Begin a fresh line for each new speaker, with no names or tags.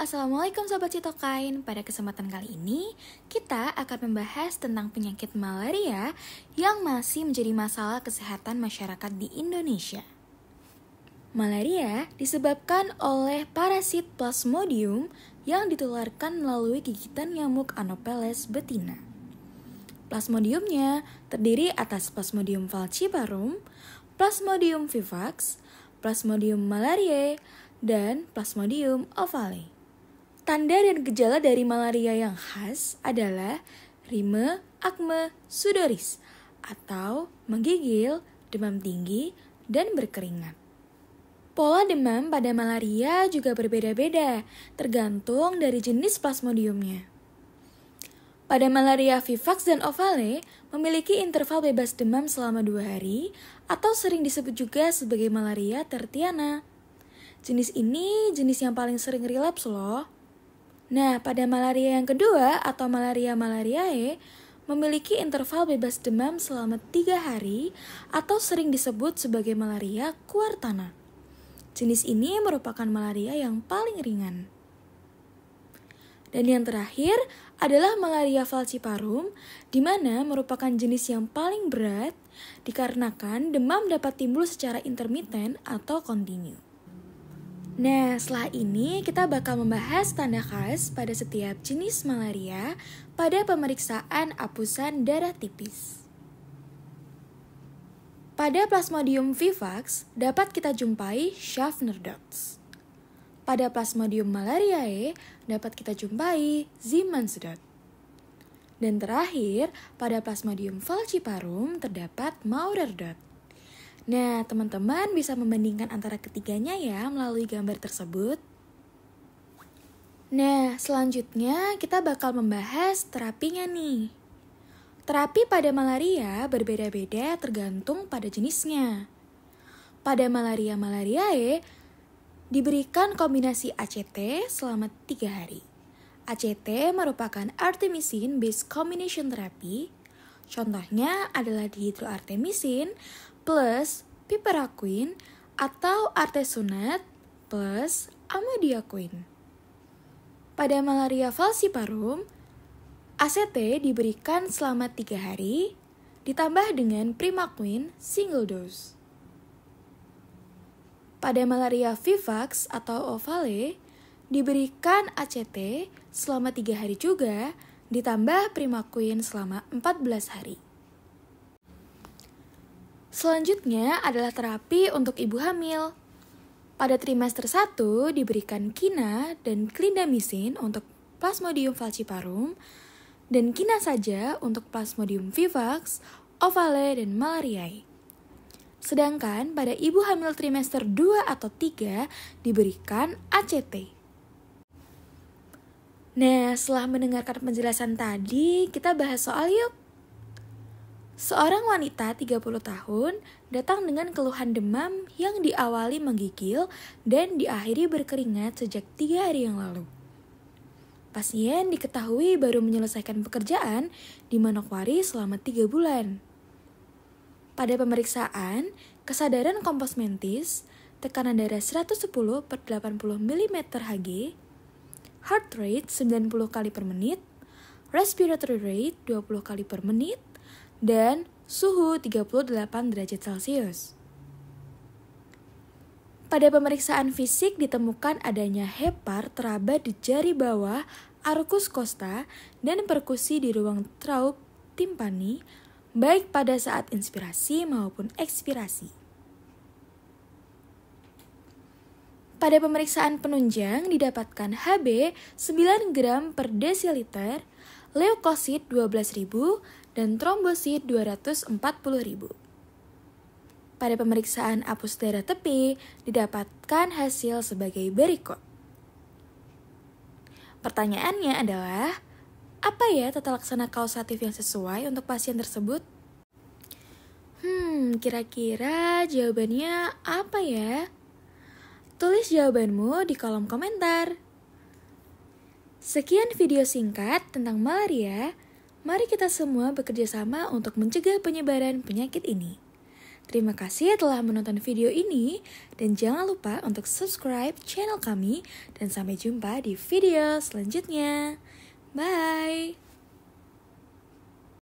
Assalamualaikum Sobat Sitokain Pada kesempatan kali ini Kita akan membahas tentang penyakit malaria Yang masih menjadi masalah kesehatan masyarakat di Indonesia Malaria disebabkan oleh parasit plasmodium Yang ditularkan melalui gigitan nyamuk Anopheles betina Plasmodiumnya terdiri atas Plasmodium falciparum, Plasmodium vivax, Plasmodium malariae, dan Plasmodium ovale. Tanda dan gejala dari malaria yang khas adalah rime, akme, sudoris atau menggigil, demam tinggi, dan berkeringat. Pola demam pada malaria juga berbeda-beda, tergantung dari jenis plasmodiumnya. Pada malaria vivax dan ovale memiliki interval bebas demam selama dua hari atau sering disebut juga sebagai malaria tertiana. Jenis ini jenis yang paling sering relaps loh. Nah, pada malaria yang kedua atau malaria malariae memiliki interval bebas demam selama tiga hari atau sering disebut sebagai malaria kuartana. Jenis ini merupakan malaria yang paling ringan. Dan yang terakhir adalah malaria falciparum, di mana merupakan jenis yang paling berat dikarenakan demam dapat timbul secara intermiten atau kontinu. Nah, setelah ini kita bakal membahas tanda khas pada setiap jenis malaria pada pemeriksaan apusan darah tipis. Pada Plasmodium vivax dapat kita jumpai Schaffner dots. Pada Plasmodium malariae dapat kita jumpai Siemens dot. Dan terakhir, pada Plasmodium falciparum terdapat Maurer dot. Nah, teman-teman bisa membandingkan antara ketiganya ya melalui gambar tersebut. Nah, selanjutnya kita bakal membahas terapinya nih. Terapi pada malaria berbeda-beda tergantung pada jenisnya. Pada malaria malariae eh, diberikan kombinasi ACT selama 3 hari. ACT merupakan artemisin based combination therapy. Contohnya adalah dihidroartemisin plus piperaquin atau artesunat plus amodiaquin. Pada malaria falciparum, ACT diberikan selama tiga hari, ditambah dengan primaquine single dose. Pada malaria vivax atau ovale, diberikan ACT selama tiga hari juga, ditambah primaquine selama 14 hari. Selanjutnya adalah terapi untuk ibu hamil. Pada trimester 1 diberikan kina dan klindamisin untuk Plasmodium falciparum dan kina saja untuk Plasmodium vivax, ovale, dan malariae. Sedangkan pada ibu hamil trimester 2 atau 3 diberikan ACT. Nah, setelah mendengarkan penjelasan tadi, kita bahas soal yuk. Seorang wanita 30 tahun datang dengan keluhan demam yang diawali menggigil dan diakhiri berkeringat sejak tiga hari yang lalu. Pasien diketahui baru menyelesaikan pekerjaan di Manokwari selama tiga bulan. Pada pemeriksaan, kesadaran kompos mentis, tekanan darah 110 per 80 mm Hg, heart rate 90 kali per menit, respiratory rate 20 kali per menit, dan suhu 38 derajat Celcius. Pada pemeriksaan fisik ditemukan adanya hepar teraba di jari bawah arcus costa dan perkusi di ruang traub timpani baik pada saat inspirasi maupun ekspirasi. Pada pemeriksaan penunjang didapatkan Hb 9 gram per desiliter, leukosit 12.000, dan trombosit 240.000. Pada pemeriksaan apus darah tepi, didapatkan hasil sebagai berikut. Pertanyaannya adalah, apa ya tata laksana kausatif yang sesuai untuk pasien tersebut? Hmm, kira-kira jawabannya apa ya? Tulis jawabanmu di kolom komentar. Sekian video singkat tentang malaria. Mari kita semua bekerja sama untuk mencegah penyebaran penyakit ini. Terima kasih telah menonton video ini dan jangan lupa untuk subscribe channel kami dan sampai jumpa di video selanjutnya. Bye!